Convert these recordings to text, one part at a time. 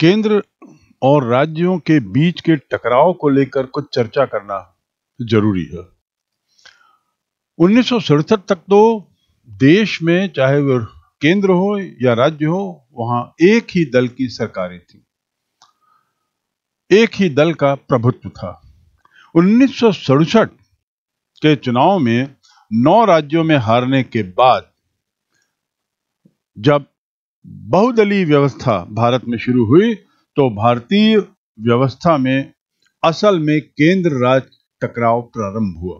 केंद्र और राज्यों के बीच के टकराव को लेकर कुछ चर्चा करना जरूरी है उन्नीस तक तो देश में चाहे वह केंद्र हो या राज्य हो वहां एक ही दल की सरकारें थी एक ही दल का प्रभुत्व था उन्नीस के चुनाव में नौ राज्यों में हारने के बाद जब बहुदलीय व्यवस्था भारत में शुरू हुई तो भारतीय व्यवस्था में असल में केंद्र राज टकराव प्रारंभ हुआ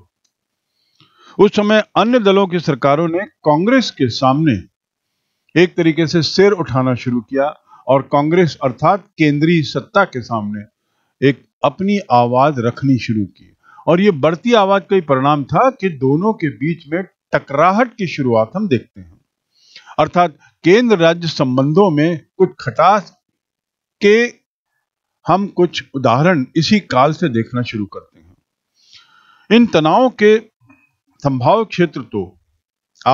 उस समय अन्य दलों की सरकारों ने कांग्रेस के सामने एक तरीके से सिर उठाना शुरू किया और कांग्रेस अर्थात केंद्रीय सत्ता के सामने एक अपनी आवाज रखनी शुरू की और ये बढ़ती आवाज का ही परिणाम था कि दोनों के बीच में टकराहट की शुरुआत हम देखते हैं अर्थात केंद्र राज्य संबंधों में कुछ खटास के हम कुछ उदाहरण इसी काल से देखना शुरू करते हैं इन तनावों के संभाव क्षेत्र तो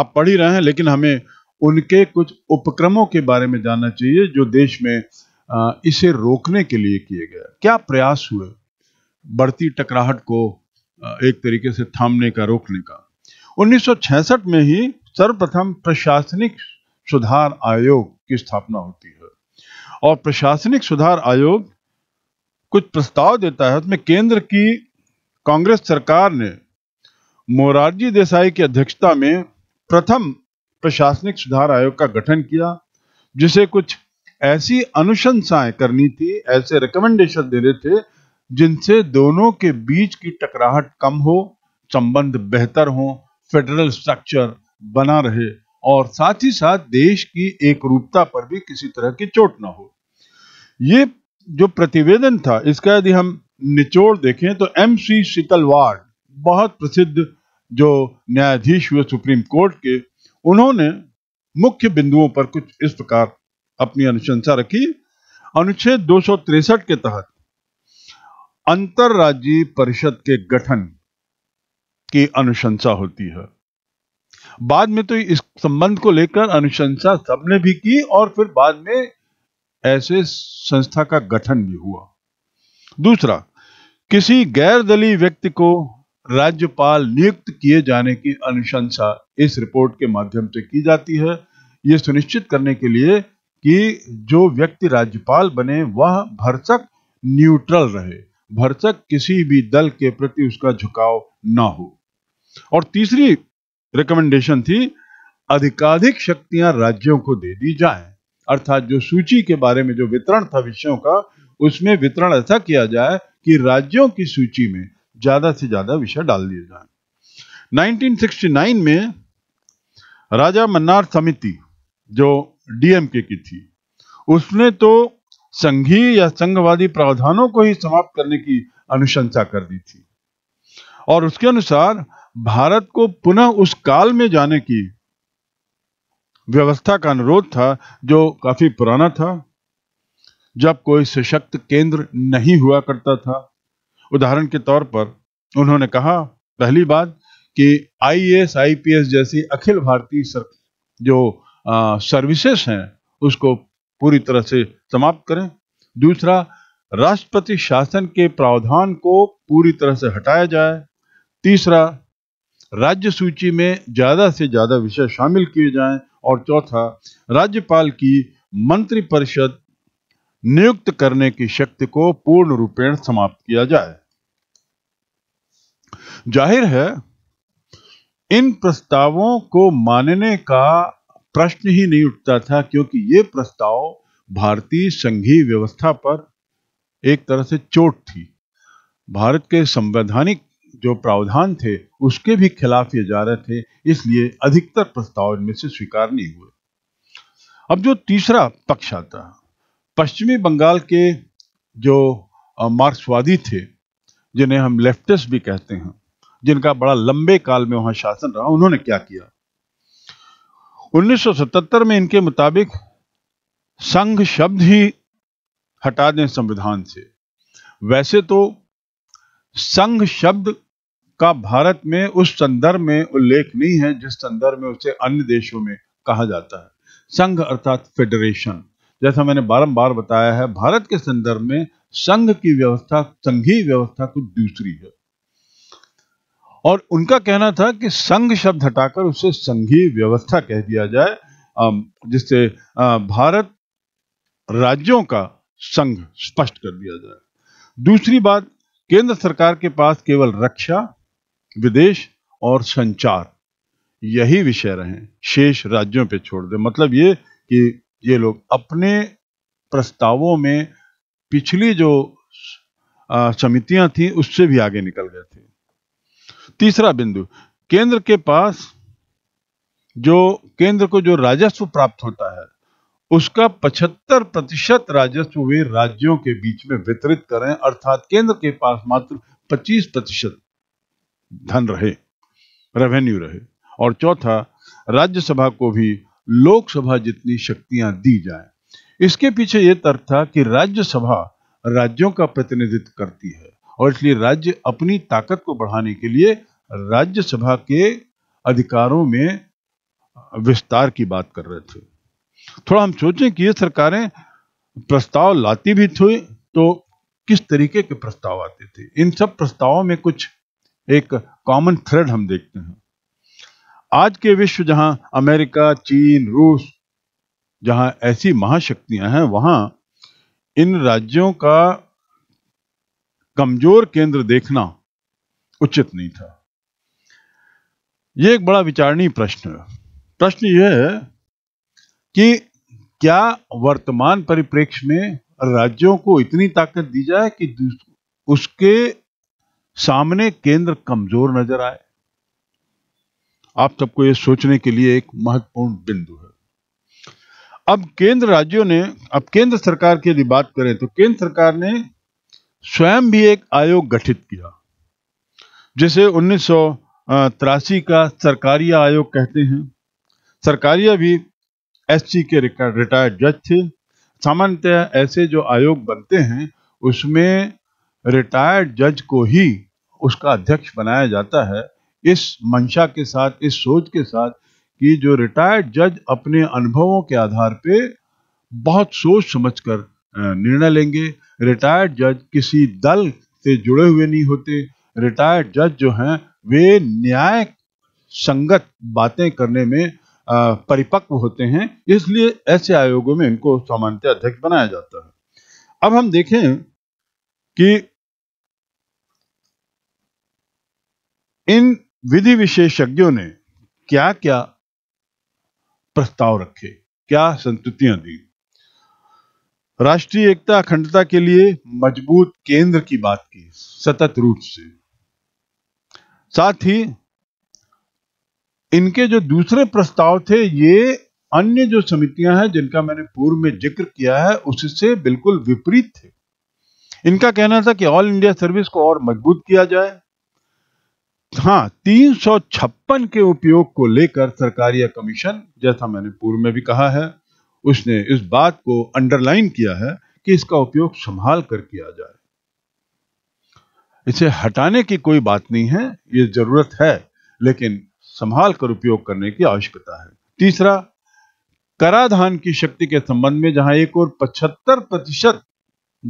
आप पढ़ ही रहे हैं लेकिन हमें उनके कुछ उपक्रमों के बारे में जानना चाहिए जो देश में इसे रोकने के लिए किए गए क्या प्रयास हुए बढ़ती टकराहट को एक तरीके से थामने का रोकने का 1966 में ही सर्वप्रथम प्रशासनिक सुधार आयोग की स्थापना होती है और प्रशासनिक सुधार आयोग कुछ प्रस्ताव देता है उसमें केंद्र की कांग्रेस सरकार ने मोरारजी देसाई की अध्यक्षता में प्रथम प्रशासनिक सुधार आयोग का गठन किया जिसे कुछ ऐसी अनुशंसाएं करनी थी ऐसे रिकमेंडेशन देने थे जिनसे दोनों के बीच की टकराहट कम हो संबंध बेहतर हो फेडरल स्ट्रक्चर बना रहे और साथ ही साथ देश की एक रूपता पर भी किसी तरह की चोट ना हो ये जो प्रतिवेदन था इसका यदि हम निचोड़ देखें तो एम सी शीतलवाड़ बहुत प्रसिद्ध जो न्यायाधीश हुए सुप्रीम कोर्ट के उन्होंने मुख्य बिंदुओं पर कुछ इस प्रकार अपनी अनुशंसा रखी अनुच्छेद दो के तहत अंतर्राज्यीय परिषद के गठन की अनुशंसा होती है बाद में तो इस संबंध को लेकर अनुशंसा सबने भी की और फिर बाद में ऐसे संस्था का गठन भी हुआ दूसरा किसी गैर दलीय व्यक्ति को राज्यपाल नियुक्त किए जाने की अनुशंसा इस रिपोर्ट के माध्यम से की जाती है यह सुनिश्चित करने के लिए कि जो व्यक्ति राज्यपाल बने वह भरसक न्यूट्रल रहे भरसक किसी भी दल के प्रति उसका झुकाव ना हो और तीसरी रिकमेंडेशन थी अधिकाधिक शक्तियां राज्यों को दे दी जाए अर्थात जो सूची के बारे में जो वितरण था विषयों का उसमें वितरण ऐसा किया जाए कि राज्यों की सूची में ज्यादा से ज्यादा विषय डाल दिए जाए 1969 में राजा मन्नार समिति जो डीएमके की थी उसने तो संघीय या संघवादी प्रावधानों को ही समाप्त करने की अनुशंसा कर दी थी और उसके अनुसार भारत को पुनः उस काल में जाने की व्यवस्था का अनुरोध था जो काफी पुराना था जब कोई सशक्त केंद्र नहीं हुआ करता था उदाहरण के तौर पर उन्होंने कहा पहली बात कि आईएएस आईपीएस जैसी अखिल भारतीय सर जो सर्विसेस हैं उसको पूरी तरह से समाप्त करें दूसरा राष्ट्रपति शासन के प्रावधान को पूरी तरह से हटाया जाए तीसरा राज्य सूची में ज़्यादा से ज़्यादा विषय शामिल किए जाएं और चौथा राज्यपाल की मंत्रिपरिषद नियुक्त करने की शक्ति को पूर्ण रूपेण समाप्त किया जाए जाहिर है इन प्रस्तावों को मानने का प्रश्न ही नहीं उठता था क्योंकि ये प्रस्ताव भारतीय संघीय व्यवस्था पर एक तरह से चोट थी भारत के संवैधानिक जो प्रावधान थे उसके भी खिलाफ ये जा रहे थे इसलिए अधिकतर प्रस्ताव इनमें से स्वीकार नहीं हुए अब जो तीसरा पक्ष आता है पश्चिमी बंगाल के जो मार्क्सवादी थे जिन्हें हम लेफ्टिस्ट भी कहते हैं जिनका बड़ा लंबे काल में वहां शासन रहा उन्होंने क्या किया 1977 में इनके मुताबिक संघ शब्द ही हटा दें संविधान से वैसे तो संघ शब्द का भारत में उस संदर्भ में उल्लेख नहीं है जिस संदर्भ में उसे अन्य देशों में कहा जाता है संघ अर्थात फेडरेशन जैसा मैंने बारंबार बताया है भारत के संदर्भ में संघ की व्यवस्था संघीय व्यवस्था कुछ दूसरी है और उनका कहना था कि संघ शब्द हटाकर उसे संघीय व्यवस्था कह दिया जाए जिससे भारत राज्यों का संघ स्पष्ट कर दिया जाए दूसरी बात केंद्र सरकार के पास केवल रक्षा विदेश और संचार यही विषय रहे शेष राज्यों पे छोड़ दे मतलब ये कि ये लोग अपने प्रस्तावों में पिछली जो समितियां थी उससे भी आगे निकल गए थे तीसरा बिंदु केंद्र के पास जो केंद्र को जो राजस्व प्राप्त होता है उसका 75 प्रतिशत राजस्व वे राज्यों के बीच में वितरित करें अर्थात केंद्र के पास मात्र 25 प्रतिशत धन रहे रेवेन्यू रहे और चौथा राज्यसभा को भी लोकसभा जितनी शक्तियां दी जाए इसके पीछे ये तर्क था कि राज्यसभा राज्यों का प्रतिनिधित्व करती है और इसलिए राज्य अपनी ताकत को बढ़ाने के लिए राज्यसभा के अधिकारों में विस्तार की बात कर रहे थे थोड़ा हम सोचें कि ये सरकारें प्रस्ताव लाती भी थी तो किस तरीके के प्रस्ताव आते थे इन सब प्रस्तावों में कुछ एक कॉमन थ्रेड हम देखते हैं आज के विश्व जहां अमेरिका चीन रूस जहां ऐसी महाशक्तियां हैं वहां इन राज्यों का कमजोर केंद्र देखना उचित नहीं था यह एक बड़ा विचारणीय प्रश्न है प्रश्न यह है कि क्या वर्तमान परिप्रेक्ष्य में राज्यों को इतनी ताकत दी जाए कि उसके सामने केंद्र कमजोर नजर आए आप सबको यह सोचने के लिए एक महत्वपूर्ण बिंदु है अब केंद्र राज्यों ने अब केंद्र सरकार की यदि बात करें तो केंद्र सरकार ने स्वयं भी एक आयोग गठित किया जिसे उन्नीस का सरकारी आयोग कहते हैं सरकारिया भी एससी के रिटायर्ड जज थे सामान्यतः ऐसे जो आयोग बनते हैं उसमें रिटायर्ड जज को ही उसका अध्यक्ष बनाया जाता है इस मंशा के साथ इस सोच के साथ कि जो रिटायर्ड जज अपने अनुभवों के आधार पे बहुत सोच समझकर निर्णय लेंगे रिटायर्ड जज किसी दल से जुड़े हुए नहीं होते रिटायर्ड जज जो हैं वे न्याय संगत बातें करने में परिपक्व होते हैं इसलिए ऐसे आयोगों में इनको सामान्यतः अध्यक्ष बनाया जाता है अब हम देखें कि इन विधि विशेषज्ञों ने क्या क्या प्रस्ताव रखे क्या संतुतियां दी राष्ट्रीय एकता अखंडता के लिए मजबूत केंद्र की बात की सतत रूप से साथ ही इनके जो दूसरे प्रस्ताव थे ये अन्य जो समितियां हैं जिनका मैंने पूर्व में जिक्र किया है उससे बिल्कुल विपरीत थे इनका कहना था कि ऑल इंडिया सर्विस को और मजबूत किया जाए हाँ तीन के उपयोग को लेकर सरकारी कमीशन जैसा मैंने पूर्व में भी कहा है उसने इस बात को अंडरलाइन किया है कि इसका उपयोग संभाल कर किया जाए इसे हटाने की कोई बात नहीं है ये जरूरत है लेकिन संभाल कर उपयोग करने की आवश्यकता है तीसरा कराधान की शक्ति के संबंध में जहां एक और पचहत्तर प्रतिशत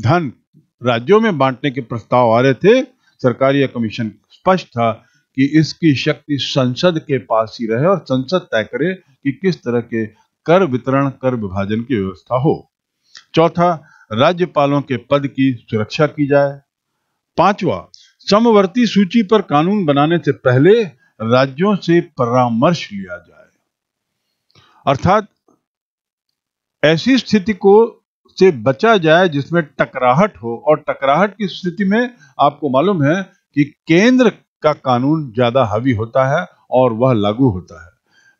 धन राज्यों में बांटने के प्रस्ताव आ रहे थे सरकारी कमीशन स्पष्ट था कि इसकी शक्ति संसद के पास ही रहे और संसद तय करे कि किस तरह के कर वितरण कर विभाजन की व्यवस्था हो चौथा राज्यपालों के पद की सुरक्षा की जाए पांचवा समवर्ती सूची पर कानून बनाने से पहले राज्यों से परामर्श लिया जाए अर्थात ऐसी स्थिति को से बचा जाए जिसमें टकराहट हो और टकराहट की स्थिति में आपको मालूम है कि केंद्र का कानून ज्यादा हावी होता है और वह लागू होता है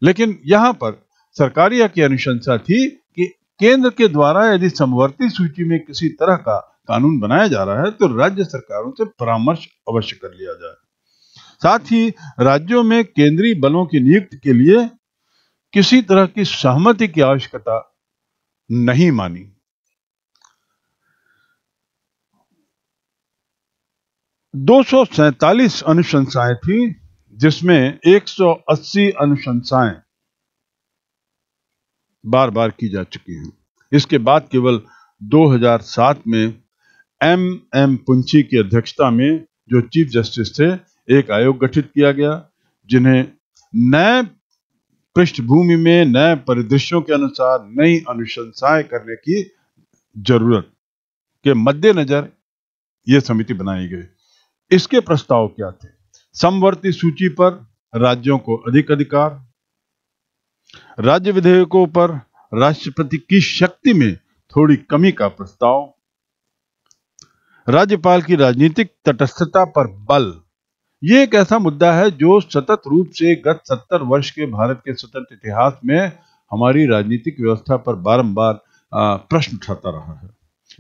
लेकिन यहां पर सरकारिया की अनुशंसा थी कि केंद्र के द्वारा यदि समवर्ती सूची में किसी तरह का कानून बनाया जा रहा है तो राज्य सरकारों से परामर्श अवश्य कर लिया जाए साथ ही राज्यों में केंद्रीय बलों की नियुक्ति के लिए किसी तरह की सहमति की आवश्यकता नहीं मानी दो अनुशंसाएं थी जिसमें 180 अनुशंसाएं बार बार की जा चुकी हैं इसके बाद केवल 2007 में एम एम पुंछी की अध्यक्षता में जो चीफ जस्टिस थे एक आयोग गठित किया गया जिन्हें नए पृष्ठभूमि में नए परिदृश्यों के अनुसार नई अनुशंसाएं करने की जरूरत के मद्देनजर यह समिति बनाई गई इसके प्रस्ताव क्या थे समवर्ती सूची पर राज्यों को अधिक अधिकार राज्य विधेयकों पर राष्ट्रपति की शक्ति में थोड़ी कमी का प्रस्ताव राज्यपाल की राजनीतिक तटस्थता पर बल ये एक ऐसा मुद्दा है जो सतत रूप से गत सत्तर वर्ष के भारत के स्वतंत्र इतिहास में हमारी राजनीतिक व्यवस्था पर बारंबार प्रश्न उठाता रहा है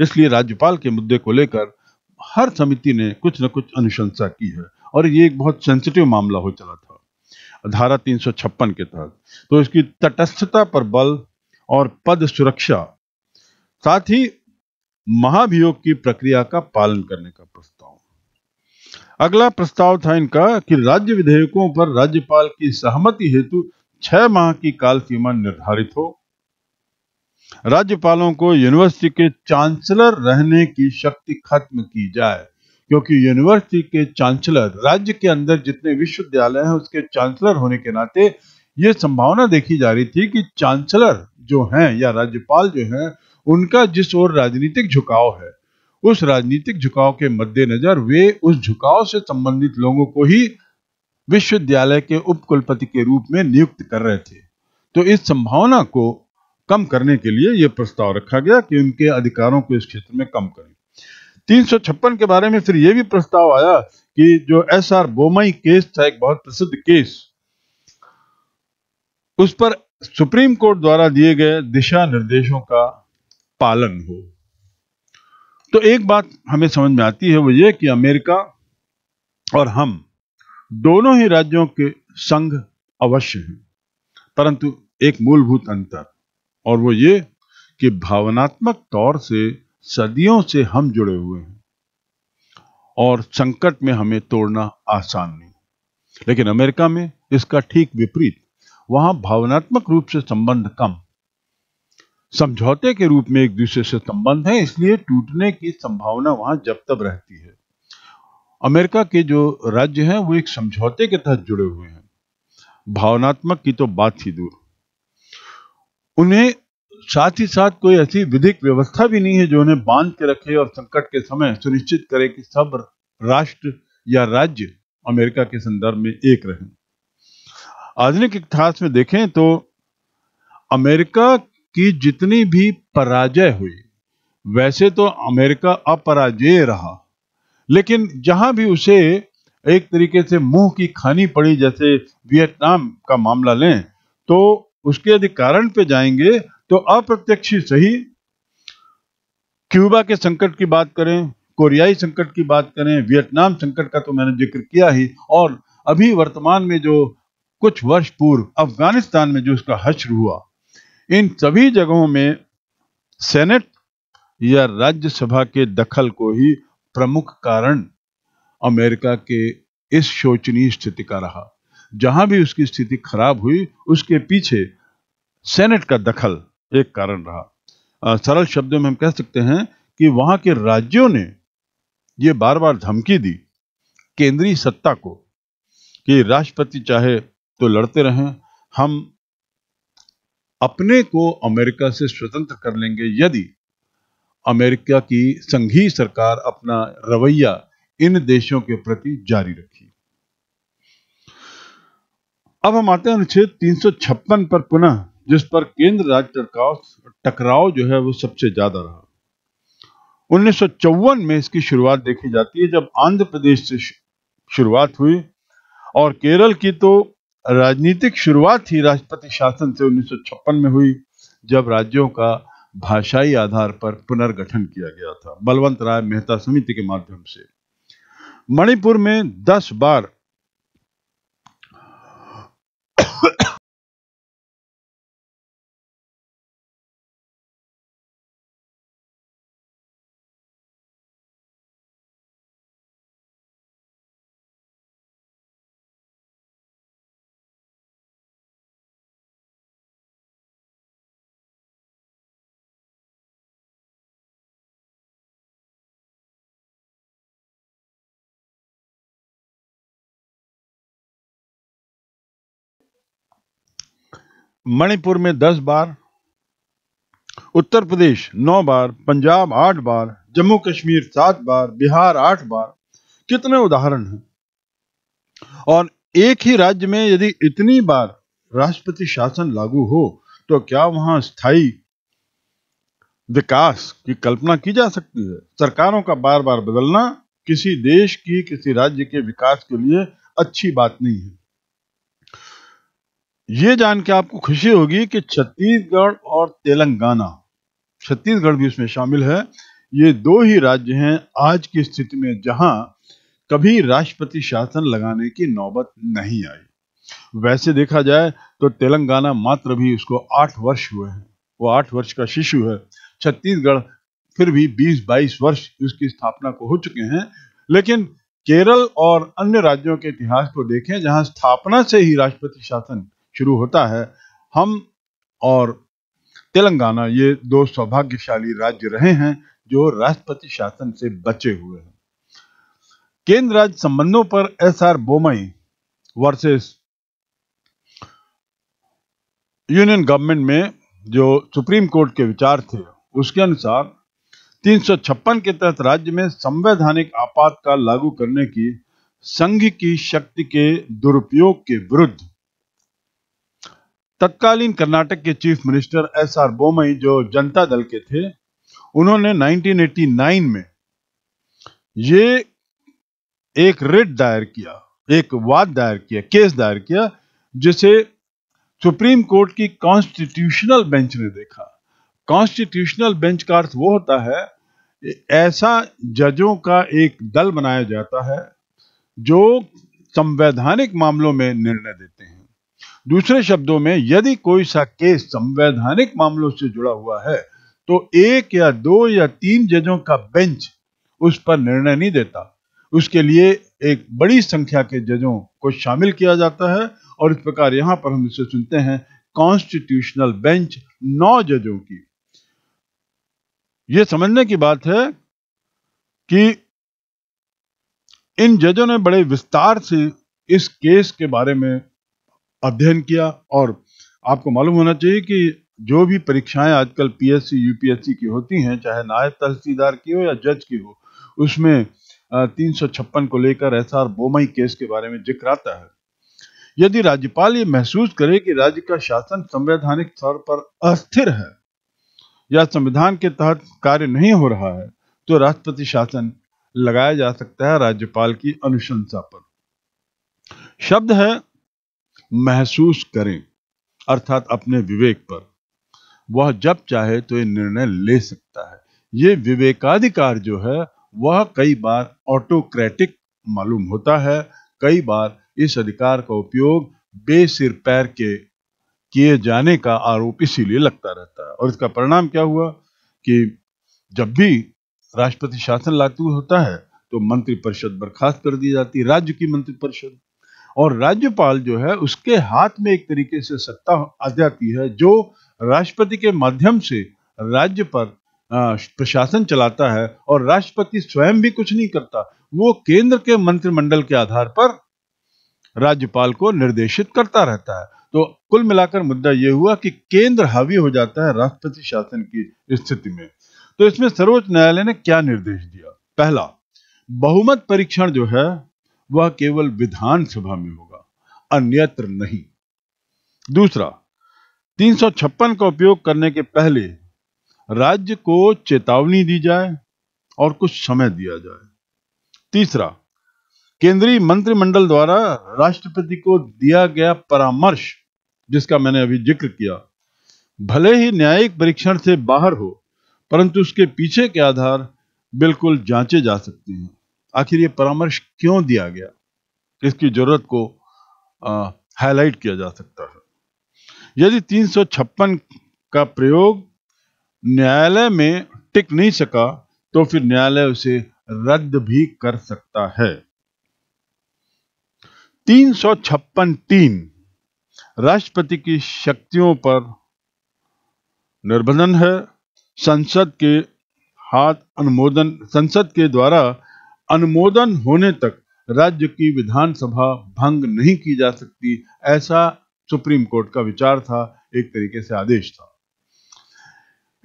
इसलिए राज्यपाल के मुद्दे को लेकर हर समिति ने कुछ न कुछ अनुशंसा की है और ये एक बहुत सेंसिटिव मामला हो चला था धारा तीन के तहत तो इसकी तटस्थता पर बल और पद सुरक्षा साथ ही महाभियोग की प्रक्रिया का पालन करने का प्रस्ताव अगला प्रस्ताव था इनका कि राज्य विधेयकों पर राज्यपाल की सहमति हेतु छह माह की काल सीमा निर्धारित हो राज्यपालों को यूनिवर्सिटी के चांसलर रहने की शक्ति खत्म की जाए क्योंकि यूनिवर्सिटी के चांसलर राज्य के अंदर जितने विश्वविद्यालय हैं उसके चांसलर होने के नाते ये संभावना देखी जा रही थी कि चांसलर जो हैं या राज्यपाल जो हैं उनका जिस ओर राजनीतिक झुकाव है उस राजनीतिक झुकाव के मद्देनजर वे उस झुकाव से संबंधित लोगों को ही विश्वविद्यालय के उपकुलपति के रूप में नियुक्त कर रहे थे तो इस संभावना को कम करने के लिए यह प्रस्ताव रखा गया कि उनके अधिकारों को इस क्षेत्र में कम करें तीन के बारे में फिर यह भी प्रस्ताव आया कि जो एस आर बोमई केस था एक बहुत प्रसिद्ध केस उस पर सुप्रीम कोर्ट द्वारा दिए गए दिशा निर्देशों का पालन हो तो एक बात हमें समझ में आती है वो ये कि अमेरिका और हम दोनों ही राज्यों के संघ अवश्य हैं परंतु एक मूलभूत अंतर और वो ये कि भावनात्मक तौर से सदियों से हम जुड़े हुए हैं और संकट में हमें तोड़ना आसान नहीं लेकिन अमेरिका में इसका ठीक विपरीत वहां भावनात्मक रूप से संबंध कम समझौते के रूप में एक दूसरे से संबंध है इसलिए टूटने की संभावना वहां जब तब रहती है अमेरिका के जो राज्य हैं वो एक समझौते के तहत जुड़े हुए हैं भावनात्मक की तो बात ही दूर उन्हें साथ ही साथ कोई ऐसी विधिक व्यवस्था भी नहीं है जो उन्हें बांध के रखे और संकट के समय सुनिश्चित करे कि सब राष्ट्र या राज्य अमेरिका के संदर्भ में एक रहें आधुनिक इतिहास में देखें तो अमेरिका की जितनी भी पराजय हुई वैसे तो अमेरिका अपराजय रहा लेकिन जहां भी उसे एक तरीके से मुंह की खानी पड़ी जैसे वियतनाम का मामला लें तो उसके यदि कारण पे जाएंगे तो अप्रत्यक्ष सही क्यूबा के संकट की बात करें कोरियाई संकट की बात करें वियतनाम संकट का तो मैंने जिक्र किया ही और अभी वर्तमान में जो कुछ वर्ष पूर्व अफगानिस्तान में जो उसका हश्र हुआ इन सभी जगहों में सेनेट या राज्यसभा के दखल को ही प्रमुख कारण अमेरिका के इस शोचनीय स्थिति का रहा जहां भी उसकी स्थिति खराब हुई उसके पीछे सेनेट का दखल एक कारण रहा सरल शब्दों में हम कह सकते हैं कि वहां के राज्यों ने ये बार बार धमकी दी केंद्रीय सत्ता को कि राष्ट्रपति चाहे तो लड़ते रहें हम अपने को अमेरिका से स्वतंत्र कर लेंगे यदि अमेरिका की संघीय सरकार अपना रवैया इन देशों के प्रति जारी रखी अब हम आते हैं अनुच्छेद तीन पर पुनः जिस पर केंद्र राज्य का टकराव जो है वो सबसे ज्यादा रहा उन्नीस में इसकी शुरुआत देखी जाती है जब आंध्र प्रदेश से शुरुआत हुई और केरल की तो राजनीतिक शुरुआत ही राष्ट्रपति शासन से 1956 में हुई जब राज्यों का भाषाई आधार पर पुनर्गठन किया गया था बलवंत राय मेहता समिति के माध्यम से मणिपुर में 10 बार मणिपुर में दस बार उत्तर प्रदेश नौ बार पंजाब आठ बार जम्मू कश्मीर सात बार बिहार आठ बार कितने उदाहरण हैं और एक ही राज्य में यदि इतनी बार राष्ट्रपति शासन लागू हो तो क्या वहां स्थायी विकास की कल्पना की जा सकती है सरकारों का बार बार बदलना किसी देश की किसी राज्य के विकास के लिए अच्छी बात नहीं है ये जान के आपको खुशी होगी कि छत्तीसगढ़ और तेलंगाना छत्तीसगढ़ भी इसमें शामिल है ये दो ही राज्य हैं आज की स्थिति में जहां कभी राष्ट्रपति शासन लगाने की नौबत नहीं आई वैसे देखा जाए तो तेलंगाना मात्र भी उसको आठ वर्ष हुए हैं वो आठ वर्ष का शिशु है छत्तीसगढ़ फिर भी बीस बाईस वर्ष उसकी स्थापना को हो चुके हैं लेकिन केरल और अन्य राज्यों के इतिहास को देखें जहां स्थापना से ही राष्ट्रपति शासन शुरू होता है हम और तेलंगाना ये दो सौभाग्यशाली राज्य रहे हैं जो राष्ट्रपति शासन से बचे हुए हैं केंद्र राज्य संबंधों पर S R Bommai versus union government में जो सुप्रीम कोर्ट के विचार थे उसके अनुसार तीन के तहत राज्य में संवैधानिक आपातकाल लागू करने की संघ की शक्ति के दुरुपयोग के विरुद्ध तत्कालीन कर्नाटक के chief minister S R Bommai जो जनता दल के थे उन्होंने 1989 में ये एक रिट दायर किया एक वाद दायर किया केस दायर किया जिसे सुप्रीम कोर्ट की कॉन्स्टिट्यूशनल बेंच ने देखा कॉन्स्टिट्यूशनल बेंच का अर्थ वो होता है ऐसा जजों का एक दल बनाया जाता है जो संवैधानिक मामलों में निर्णय देते हैं दूसरे शब्दों में यदि कोई सा केस संवैधानिक मामलों से जुड़ा हुआ है तो एक या दो या तीन जजों का बेंच उस पर निर्णय नहीं देता उसके लिए एक बड़ी संख्या के जजों को शामिल किया जाता है और इस प्रकार यहां पर हम इसे सुनते हैं कॉन्स्टिट्यूशनल बेंच नौ जजों की यह समझने की बात है कि इन जजों ने बड़े विस्तार से इस केस के बारे में अध्ययन किया और आपको मालूम होना चाहिए कि जो भी परीक्षाएं आजकल पीएससी यूपीएससी की होती हैं चाहे नायब तहसीलदार की हो या जज की हो उसमें तीन को लेकर एस आर बोमई केस के बारे में जिक्र आता है यदि राज्यपाल ये महसूस करे कि राज्य का शासन संवैधानिक स्तर पर अस्थिर है या संविधान के तहत कार्य नहीं हो रहा है तो राष्ट्रपति शासन लगाया जा सकता है राज्यपाल की अनुशंसा पर शब्द है महसूस करें अर्थात अपने विवेक पर वह जब चाहे तो ये निर्णय ले सकता है ये विवेकाधिकार जो है वह कई बार ऑटोक्रेटिक मालूम होता है कई बार इस अधिकार का उपयोग बेसिर पैर के किए जाने का आरोप इसीलिए लगता रहता है और इसका परिणाम क्या हुआ कि जब भी राष्ट्रपति शासन लागू होता है तो मंत्रिपरिषद बर्खास्त कर दी जाती है राज्य की मंत्रिपरिषद और राज्यपाल जो है उसके हाथ में एक तरीके से सत्ता आ जाती है जो राष्ट्रपति के माध्यम से राज्य पर प्रशासन चलाता है और राष्ट्रपति स्वयं भी कुछ नहीं करता वो केंद्र के मंत्रिमंडल के आधार पर राज्यपाल को निर्देशित करता रहता है तो कुल मिलाकर मुद्दा यह हुआ कि केंद्र हावी हो जाता है राष्ट्रपति शासन की स्थिति में तो इसमें सर्वोच्च न्यायालय ने क्या निर्देश दिया पहला बहुमत परीक्षण जो है वह केवल विधानसभा में होगा अन्यत्र नहीं दूसरा तीन का उपयोग करने के पहले राज्य को चेतावनी दी जाए और कुछ समय दिया जाए तीसरा केंद्रीय मंत्रिमंडल द्वारा राष्ट्रपति को दिया गया परामर्श जिसका मैंने अभी जिक्र किया भले ही न्यायिक परीक्षण से बाहर हो परंतु उसके पीछे के आधार बिल्कुल जांचे जा सकते हैं आखिर ये परामर्श क्यों दिया गया इसकी जरूरत को हाईलाइट किया जा सकता है यदि तीन का प्रयोग न्यायालय में टिक नहीं सका तो फिर न्यायालय उसे रद्द भी कर सकता है तीन सौ छप्पन तीन राष्ट्रपति की शक्तियों पर निर्बंधन है संसद के हाथ अनुमोदन संसद के द्वारा अनुमोदन होने तक राज्य की विधानसभा भंग नहीं की जा सकती ऐसा सुप्रीम कोर्ट का विचार था एक तरीके से आदेश था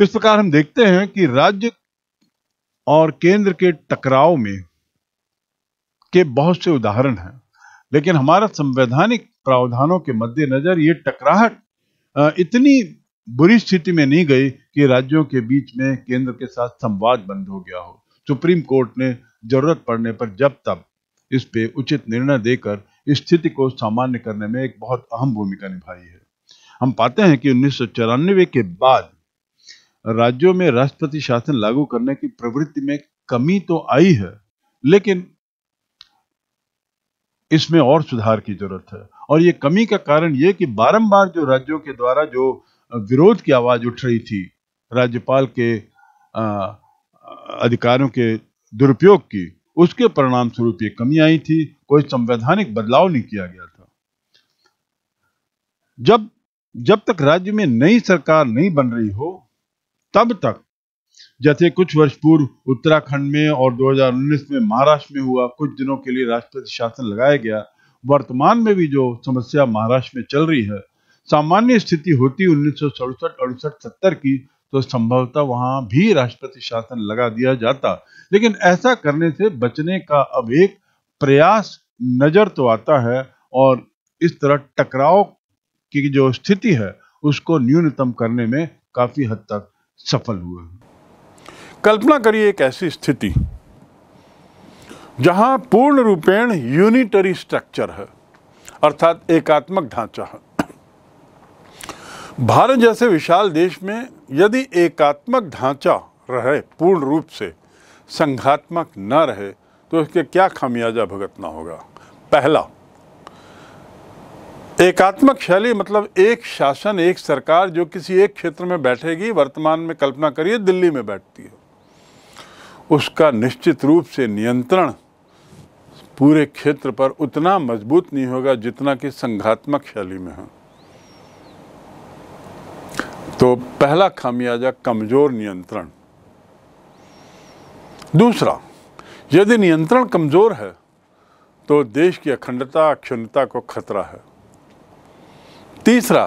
इस प्रकार हम देखते हैं कि राज्य और केंद्र के टकराव में के बहुत से उदाहरण हैं लेकिन हमारा संवैधानिक प्रावधानों के मद्देनजर ये टकराहट इतनी बुरी स्थिति में नहीं गई कि राज्यों के बीच में केंद्र के साथ संवाद बंद हो गया हो सुप्रीम कोर्ट ने जरूरत पड़ने पर जब तब इस पे उचित निर्णय देकर स्थिति को सामान्य करने में एक बहुत अहम भूमिका निभाई है हम पाते हैं कि उन्नीस के बाद राज्यों में राष्ट्रपति शासन लागू करने की प्रवृत्ति में कमी तो आई है लेकिन इसमें और सुधार की जरूरत है और ये कमी का कारण ये कि बारंबार जो राज्यों के द्वारा जो विरोध की आवाज उठ रही थी राज्यपाल के आ, अधिकारों के दुरुपयोग की उसके परिणाम स्वरूप ये कमी आई थी कोई संवैधानिक बदलाव नहीं किया गया था जब जब तक राज्य में नई सरकार नहीं बन रही हो तब तक जैसे कुछ वर्ष पूर्व उत्तराखंड में और 2019 में महाराष्ट्र में हुआ कुछ दिनों के लिए राष्ट्रपति शासन लगाया गया वर्तमान में भी जो समस्या महाराष्ट्र में चल रही है सामान्य स्थिति होती उन्नीस सौ सड़सठ अड़सठ सत्तर की तो संभवतः वहां भी राष्ट्रपति शासन लगा दिया जाता लेकिन ऐसा करने से बचने का अब एक प्रयास नजर तो आता है और इस तरह टकराव की जो स्थिति है उसको न्यूनतम करने में काफी हद तक सफल हुए कल्पना करिए एक ऐसी स्थिति जहां पूर्ण रूपेण यूनिटरी स्ट्रक्चर है अर्थात एकात्मक ढांचा है भारत जैसे विशाल देश में यदि एकात्मक ढांचा रहे पूर्ण रूप से संघात्मक न रहे तो इसके क्या खामियाजा भुगतना होगा पहला एकात्मक शैली मतलब एक शासन एक सरकार जो किसी एक क्षेत्र में बैठेगी वर्तमान में कल्पना करिए दिल्ली में बैठती है उसका निश्चित रूप से नियंत्रण पूरे क्षेत्र पर उतना मजबूत नहीं होगा जितना कि संघात्मक शैली में है तो पहला खामियाजा कमज़ोर नियंत्रण दूसरा यदि नियंत्रण कमज़ोर है तो देश की अखंडता अक्षुण्णता को खतरा है तीसरा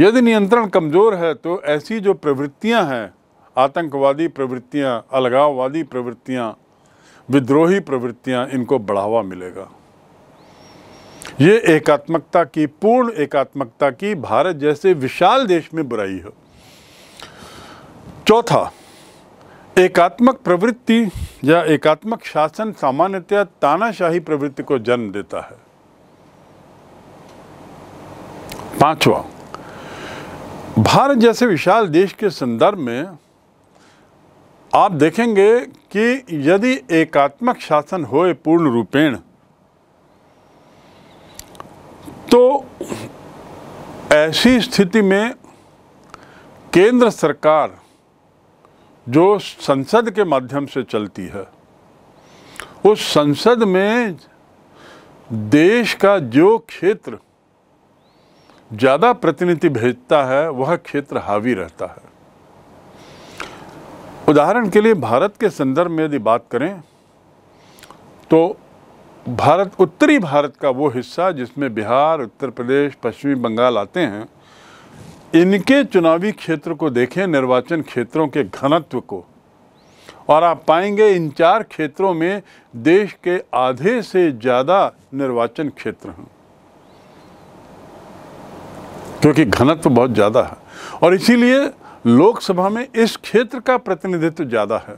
यदि नियंत्रण कमज़ोर है तो ऐसी जो प्रवृत्तियां हैं आतंकवादी प्रवृत्तियां, अलगाववादी प्रवृत्तियां, विद्रोही प्रवृत्तियां, इनको बढ़ावा मिलेगा ये एकात्मकता की पूर्ण एकात्मकता की भारत जैसे विशाल देश में बुराई है चौथा एकात्मक प्रवृत्ति या एकात्मक शासन सामान्यतया तानाशाही प्रवृत्ति को जन्म देता है पांचवा भारत जैसे विशाल देश के संदर्भ में आप देखेंगे कि यदि एकात्मक शासन होए पूर्ण रूपेण तो ऐसी स्थिति में केंद्र सरकार जो संसद के माध्यम से चलती है उस संसद में देश का जो क्षेत्र ज़्यादा प्रतिनिधि भेजता है वह क्षेत्र हावी रहता है उदाहरण के लिए भारत के संदर्भ में यदि बात करें तो भारत उत्तरी भारत का वो हिस्सा जिसमें बिहार उत्तर प्रदेश पश्चिमी बंगाल आते हैं इनके चुनावी क्षेत्र को देखें निर्वाचन क्षेत्रों के घनत्व को और आप पाएंगे इन चार क्षेत्रों में देश के आधे से ज़्यादा निर्वाचन क्षेत्र हैं क्योंकि घनत्व बहुत ज़्यादा है और इसीलिए लोकसभा में इस क्षेत्र का प्रतिनिधित्व ज़्यादा है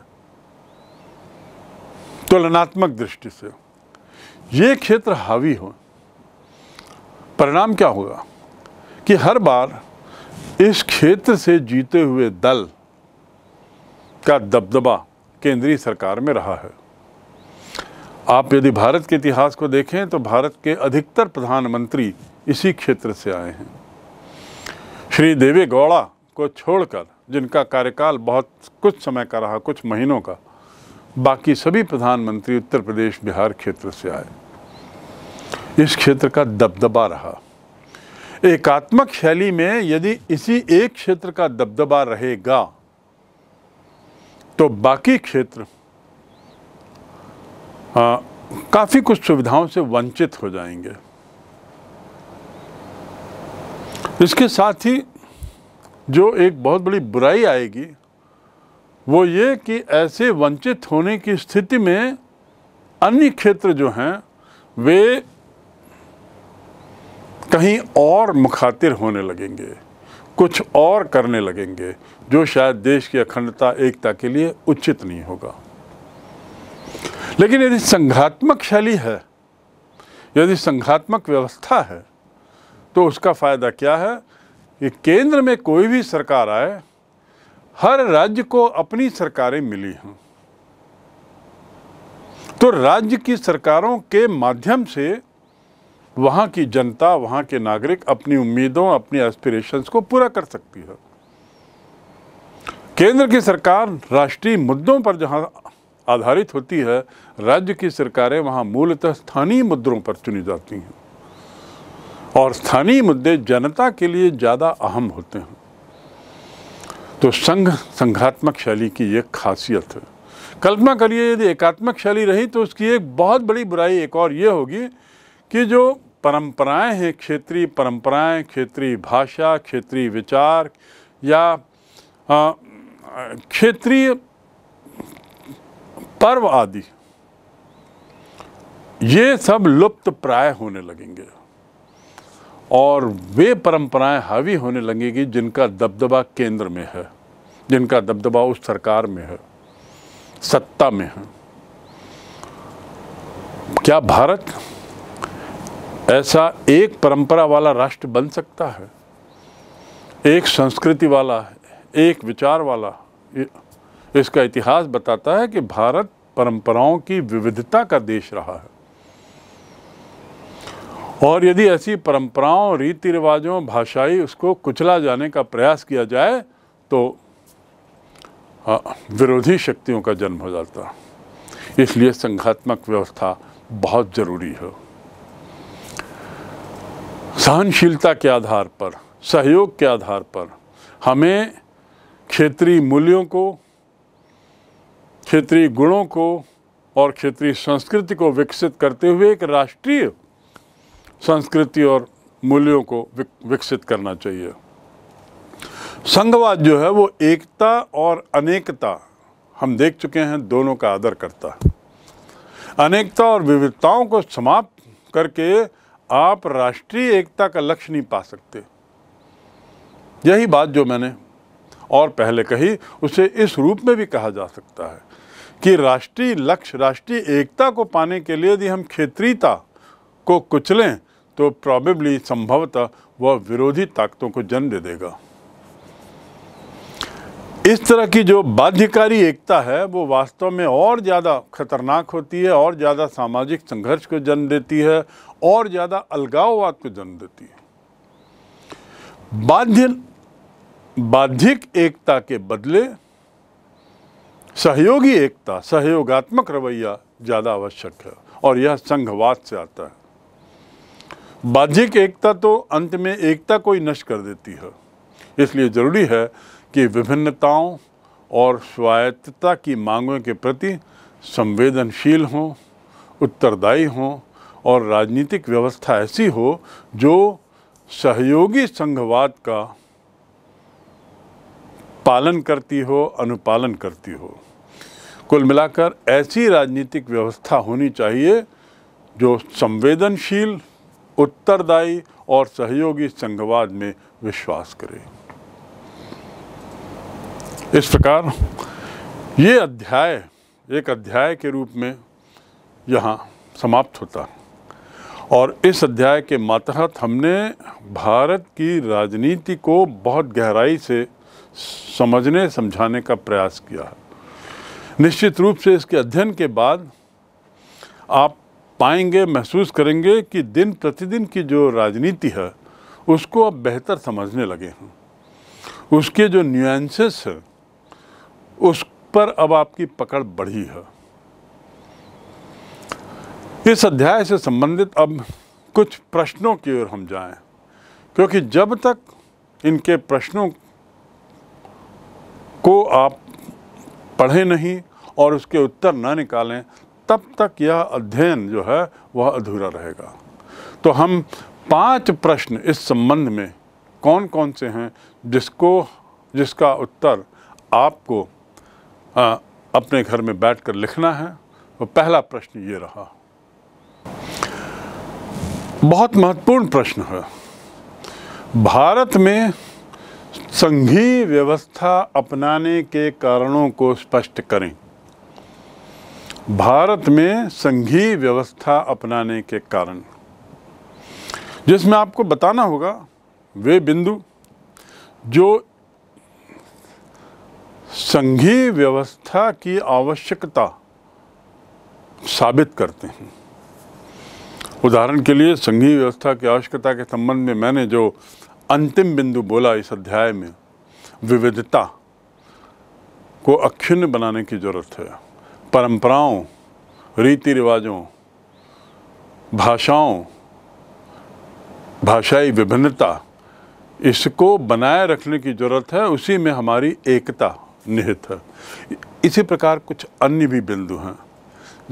तुलनात्मक दृष्टि से ये क्षेत्र हावी हो परिणाम क्या होगा कि हर बार इस क्षेत्र से जीते हुए दल का दबदबा केंद्रीय सरकार में रहा है आप यदि भारत के इतिहास को देखें तो भारत के अधिकतर प्रधानमंत्री इसी क्षेत्र से आए हैं श्री देवे गौड़ा को छोड़कर जिनका कार्यकाल बहुत कुछ समय का रहा कुछ महीनों का बाकी सभी प्रधानमंत्री उत्तर प्रदेश बिहार क्षेत्र से आए इस क्षेत्र का दबदबा रहा एकात्मक शैली में यदि इसी एक क्षेत्र का दबदबा रहेगा तो बाकी क्षेत्र काफ़ी कुछ सुविधाओं से वंचित हो जाएंगे इसके साथ ही जो एक बहुत बड़ी बुराई आएगी वो ये कि ऐसे वंचित होने की स्थिति में अन्य क्षेत्र जो हैं वे कहीं और मुखातिर होने लगेंगे कुछ और करने लगेंगे जो शायद देश की अखंडता एकता के लिए उचित नहीं होगा लेकिन यदि संघात्मक शैली है यदि संघात्मक व्यवस्था है तो उसका फ़ायदा क्या है कि केंद्र में कोई भी सरकार आए हर राज्य को अपनी सरकारें मिली हैं तो राज्य की सरकारों के माध्यम से वहाँ की जनता वहाँ के नागरिक अपनी उम्मीदों अपनी एस्पिरेशंस को पूरा कर सकती है केंद्र की सरकार राष्ट्रीय मुद्दों पर जहाँ आधारित होती है राज्य की सरकारें वहाँ मूलतः स्थानीय मुद्दों पर चुनी जाती हैं और स्थानीय मुद्दे जनता के लिए ज़्यादा अहम होते हैं तो संघ संघात्मक शैली की एक खासियत है कल्पना करिए यदि एकात्मक शैली रही तो उसकी एक बहुत बड़ी बुराई एक और ये होगी कि जो परंपराएं हैं क्षेत्रीय परंपराएं क्षेत्रीय भाषा क्षेत्रीय विचार या क्षेत्रीय पर्व आदि ये सब लुप्त प्राय होने लगेंगे और वे परंपराएं हावी होने लगेंगी जिनका दबदबा केंद्र में है जिनका दबदबा उस सरकार में है सत्ता में है क्या भारत ऐसा एक परंपरा वाला राष्ट्र बन सकता है एक संस्कृति वाला एक विचार वाला इसका इतिहास बताता है कि भारत परंपराओं की विविधता का देश रहा है और यदि ऐसी परंपराओं रीति रिवाजों भाषाई उसको कुचला जाने का प्रयास किया जाए तो विरोधी शक्तियों का जन्म हो जाता इसलिए संघात्मक व्यवस्था बहुत ज़रूरी है सहनशीलता के आधार पर सहयोग के आधार पर हमें क्षेत्रीय मूल्यों को क्षेत्रीय गुणों को और क्षेत्रीय संस्कृति को विकसित करते हुए एक राष्ट्रीय संस्कृति और मूल्यों को विकसित करना चाहिए संघवाद जो है वो एकता और अनेकता हम देख चुके हैं दोनों का आदर करता है अनेकता और विविधताओं को समाप्त करके आप राष्ट्रीय एकता का लक्ष्य नहीं पा सकते यही बात जो मैंने और पहले कही उसे इस रूप में भी कहा जा सकता है कि राष्ट्रीय लक्ष्य राष्ट्रीय एकता को पाने के लिए यदि हम क्षेत्रीयता को कुचलें तो प्रॉबेबली संभवतः वह विरोधी ताकतों को जन्म दे देगा इस तरह की जो बाध्यकारी एकता है वो वास्तव में और ज़्यादा खतरनाक होती है और ज़्यादा सामाजिक संघर्ष को जन्म देती है और ज़्यादा अलगाववाद को जन्म देती है बाध्य बाध्यिक एकता के बदले सहयोगी एकता सहयोगात्मक रवैया ज़्यादा आवश्यक है और यह संघवाद से आता है बाध्यिक एकता तो अंत में एकता को ही नष्ट कर देती है इसलिए ज़रूरी है की विभिन्नताओं और स्वायत्तता की मांगों के प्रति संवेदनशील हों उत्तरदायी हों और राजनीतिक व्यवस्था ऐसी हो जो सहयोगी संघवाद का पालन करती हो अनुपालन करती हो कुल मिलाकर ऐसी राजनीतिक व्यवस्था होनी चाहिए जो संवेदनशील उत्तरदायी और सहयोगी संघवाद में विश्वास करे इस प्रकार ये अध्याय एक अध्याय के रूप में यहाँ समाप्त होता है और इस अध्याय के मातहत हमने भारत की राजनीति को बहुत गहराई से समझने समझाने का प्रयास किया है निश्चित रूप से इसके अध्ययन के बाद आप पाएंगे महसूस करेंगे कि दिन प्रतिदिन की जो राजनीति है उसको आप बेहतर समझने लगे हैं उसके जो न्यूएंसेस हैं उस पर अब आपकी पकड़ बढ़ी है इस अध्याय से संबंधित अब कुछ प्रश्नों की ओर हम जाएं क्योंकि जब तक इनके प्रश्नों को आप पढ़ें नहीं और उसके उत्तर ना निकालें तब तक यह अध्ययन जो है वह अधूरा रहेगा तो हम पांच प्रश्न इस संबंध में कौन कौन से हैं जिसको जिसका उत्तर आपको आ, हाँ, अपने घर में बैठकर लिखना है और तो पहला प्रश्न ये रहा बहुत महत्वपूर्ण प्रश्न है भारत में संघीय व्यवस्था अपनाने के कारणों को स्पष्ट करें भारत में संघीय व्यवस्था अपनाने के कारण जिसमें आपको बताना होगा वे बिंदु जो संघीय व्यवस्था की आवश्यकता साबित करते हैं उदाहरण के लिए संघीय व्यवस्था की आवश्यकता के संबंध में मैंने जो अंतिम बिंदु बोला इस अध्याय में विविधता को अक्षुण्य बनाने की जरूरत है परंपराओं रीति रिवाजों भाषाओं भाषाई विभिन्नता इसको बनाए रखने की ज़रूरत है उसी में हमारी एकता निहित है इसी प्रकार कुछ अन्य भी बिंदु हैं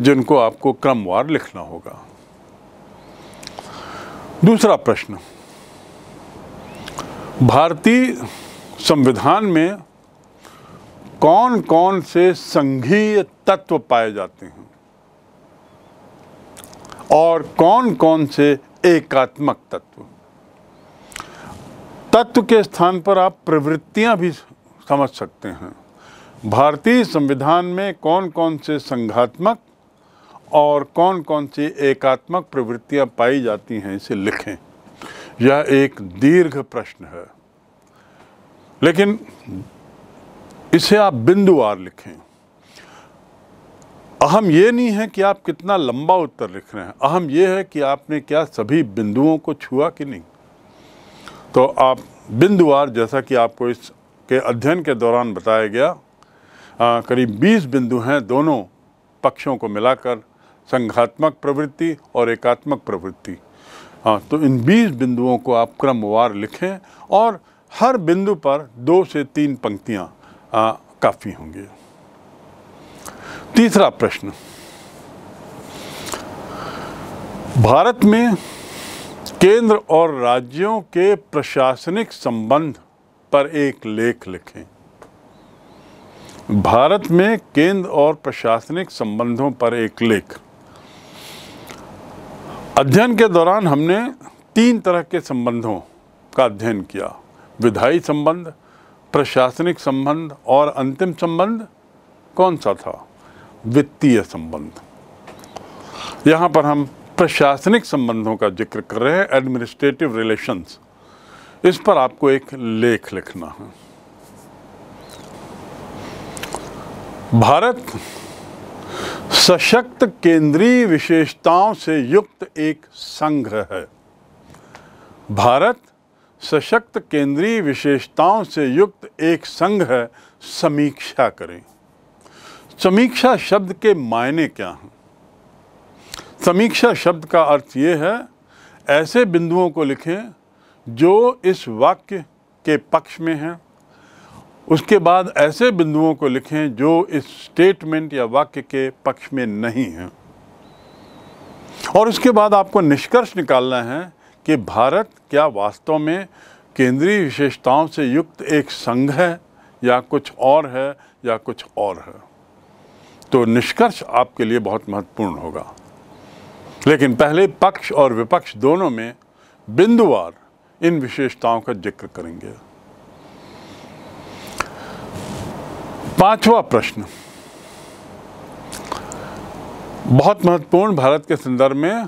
जिनको आपको क्रमवार लिखना होगा दूसरा प्रश्न भारतीय संविधान में कौन कौन से संघीय तत्व पाए जाते हैं और कौन कौन से एकात्मक तत्व तत्व के स्थान पर आप प्रवृत्तियां भी समझ सकते हैं भारतीय संविधान में कौन कौन से संघात्मक और कौन कौन सी एकात्मक प्रवृत्तियां पाई जाती हैं इसे लिखें यह एक दीर्घ प्रश्न है लेकिन इसे आप बिंदुवार लिखें अहम यह नहीं है कि आप कितना लंबा उत्तर लिख रहे हैं अहम यह है कि आपने क्या सभी बिंदुओं को छुआ कि नहीं तो आप बिंदुवार जैसा कि आपको इस के अध्ययन के दौरान बताया गया आ, करीब बीस बिंदु हैं दोनों पक्षों को मिलाकर संघात्मक प्रवृत्ति और एकात्मक प्रवृत्ति हाँ तो इन बीस बिंदुओं को आप क्रमवार लिखें और हर बिंदु पर दो से तीन पंक्तियाँ काफ़ी होंगी तीसरा प्रश्न भारत में केंद्र और राज्यों के प्रशासनिक संबंध पर एक लेख लिखें भारत में केंद्र और प्रशासनिक संबंधों पर एक लेख अध्ययन के दौरान हमने तीन तरह के संबंधों का अध्ययन किया विधायी संबंध प्रशासनिक संबंध और अंतिम संबंध कौन सा था वित्तीय संबंध यहाँ पर हम प्रशासनिक संबंधों का जिक्र कर रहे हैं एडमिनिस्ट्रेटिव रिलेशंस इस पर आपको एक लेख लिखना है भारत सशक्त केंद्रीय विशेषताओं से युक्त एक संघ है भारत सशक्त केंद्रीय विशेषताओं से युक्त एक संघ है समीक्षा करें समीक्षा शब्द के मायने क्या हैं समीक्षा शब्द का अर्थ ये है ऐसे बिंदुओं को लिखें जो इस वाक्य के पक्ष में हैं उसके बाद ऐसे बिंदुओं को लिखें जो इस स्टेटमेंट या वाक्य के पक्ष में नहीं हैं और उसके बाद आपको निष्कर्ष निकालना है कि भारत क्या वास्तव में केंद्रीय विशेषताओं से युक्त एक संघ है या कुछ और है या कुछ और है तो निष्कर्ष आपके लिए बहुत महत्वपूर्ण होगा लेकिन पहले पक्ष और विपक्ष दोनों में बिंदुवार इन विशेषताओं का जिक्र करेंगे पांचवा प्रश्न बहुत महत्वपूर्ण भारत के संदर्भ में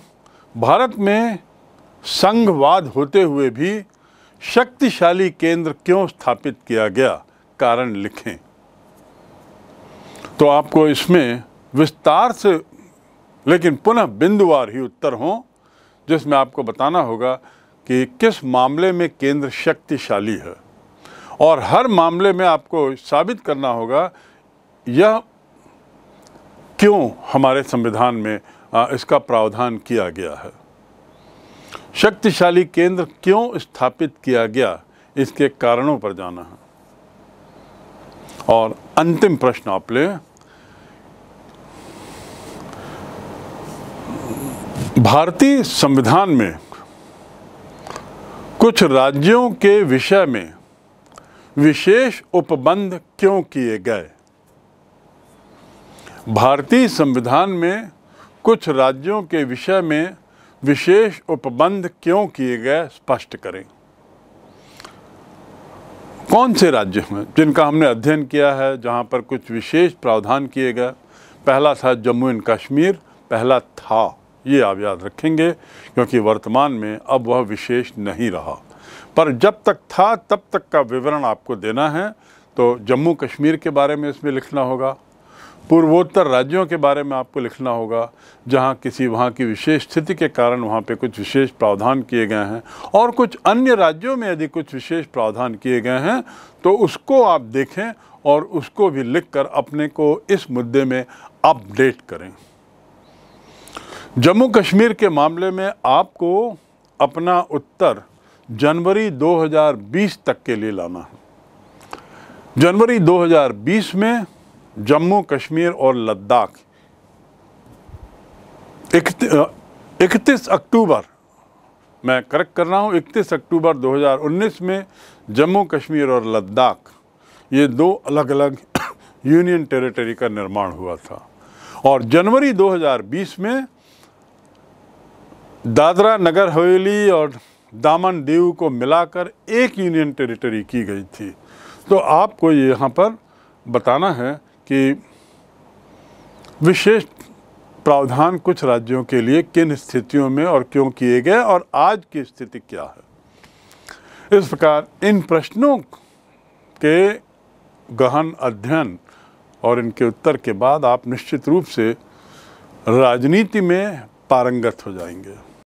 भारत में संघवाद होते हुए भी शक्तिशाली केंद्र क्यों स्थापित किया गया कारण लिखें तो आपको इसमें विस्तार से लेकिन पुनः बिंदुवार ही उत्तर हों जिसमें आपको बताना होगा कि किस मामले में केंद्र शक्तिशाली है और हर मामले में आपको साबित करना होगा यह क्यों हमारे संविधान में इसका प्रावधान किया गया है शक्तिशाली केंद्र क्यों स्थापित किया गया इसके कारणों पर जाना है और अंतिम प्रश्न आप लें भारतीय संविधान में कुछ राज्यों के विषय में विशेष उपबंध क्यों किए गए भारतीय संविधान में कुछ राज्यों के विषय में विशेष उपबंध क्यों किए गए स्पष्ट करें कौन से राज्य हैं जिनका हमने अध्ययन किया है जहाँ पर कुछ विशेष प्रावधान किए गए पहला था जम्मू एंड कश्मीर पहला था ये आप याद रखेंगे क्योंकि वर्तमान में अब वह विशेष नहीं रहा पर जब तक था तब तक का विवरण आपको देना है तो जम्मू कश्मीर के बारे में इसमें लिखना होगा पूर्वोत्तर राज्यों के बारे में आपको लिखना होगा जहाँ किसी वहाँ की विशेष स्थिति के कारण वहाँ पे कुछ विशेष प्रावधान किए गए हैं और कुछ अन्य राज्यों में यदि कुछ विशेष प्रावधान किए गए हैं तो उसको आप देखें और उसको भी लिखकर अपने को इस मुद्दे में अपडेट करें जम्मू कश्मीर के मामले में आपको अपना उत्तर जनवरी 2020 तक के लिए लाना है जनवरी 2020 में जम्मू कश्मीर और लद्दाख इकतीस अक्टूबर मैं करेक्ट कर रहा हूँ इकतीस अक्टूबर 2019 में जम्मू कश्मीर और लद्दाख ये दो अलग अलग यूनियन टेरिटरी का निर्माण हुआ था और जनवरी 2020 में दादरा नगर हवेली और दामन दीव को मिलाकर एक यूनियन टेरिटरी की गई थी तो आपको यहाँ पर बताना है कि विशेष प्रावधान कुछ राज्यों के लिए किन स्थितियों में और क्यों किए गए और आज की स्थिति क्या है इस प्रकार इन प्रश्नों के गहन अध्ययन और इनके उत्तर के बाद आप निश्चित रूप से राजनीति में पारंगत हो जाएंगे